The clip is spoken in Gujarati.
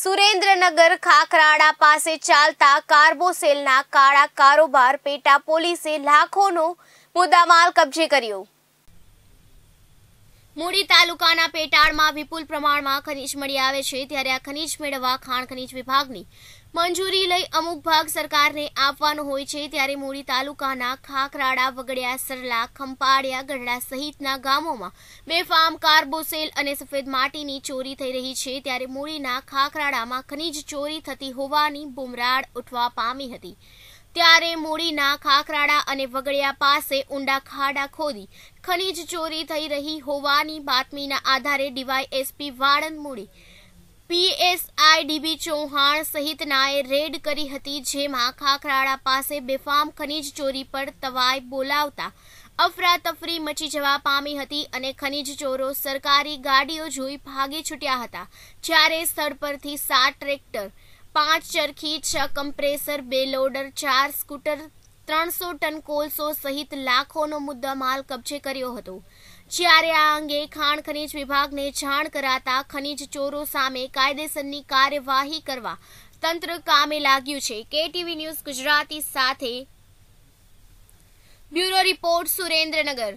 સુરેન્દ્રનગર ખાખરાડા પાસે ચાલતા કાર્બોસેલના કાળા કારોબાર પેટા પોલીસે લાખોનો મુદ્દામાલ કબજે કર્યો મૂડી તાલુકાના પેટાળમાં વિપુલ પ્રમાણમાં ખનીજ મળી આવે છે ત્યારે આ ખનીજ મેળવવા ખાણ ખનીજ વિભાગની મંજૂરી લઈ અમુક ભાગ સરકારને આપવાનો હોય છે ત્યારે મૂડી તાલુકાના ખાખરાડા વગડિયા સરલા ખંપાડિયા ગઢડા સહિતના ગામોમાં બેફામ કાર્બોસેલ અને સફેદ માટીની ચોરી થઈ રહી છે ત્યારે મૂડીના ખાખરાડામાં ખનીજ ચોરી થતી હોવાની બુમરાડ ઉઠવા પામી હતી ત્યારે મૂડીના ખાખરાડા અને વગડિયા પાસે ઊંડા ખાડા ખોદી ખનીજ ચોરી થઈ રહી હોવાની બાતમીના આધારે ડીવાયએસપી વાળંદ મૂડી પીએસઆઈ ડીબી ચૌહાણ સહિતનાએ રેડ કરી હતી જેમાં ખાખરાળા પાસે બેફામ ખનીજ ચોરી પર તવાઈ બોલાવતા અફરાતફરી મચી જવા પામી હતી અને ખનીજ ચોરો સરકારી ગાડીઓ જોઈ ભાગી છૂટ્યા હતા જ્યારે સ્થળ પરથી સાત ટ્રેક્ટર પાંચ ચરખી છ કમ્પ્રેસર બે લોડર ચાર સ્કૂટર ત્રણસો ટન કોલસો સહિત લાખોનો મુદ્દા માલ કબજે કર્યો હતો જ્યારે આ અંગે ખાણ ખનીજ વિભાગને જાણ કરાતા ખનીજ ચોરો સામે કાયદેસરની કાર્યવાહી કરવા તંત્ર કામે લાગ્યું છે કેટીવી ન્યૂઝ ગુજરાતી સાથે બ્યુરો રિપોર્ટ સુરેન્દ્રનગર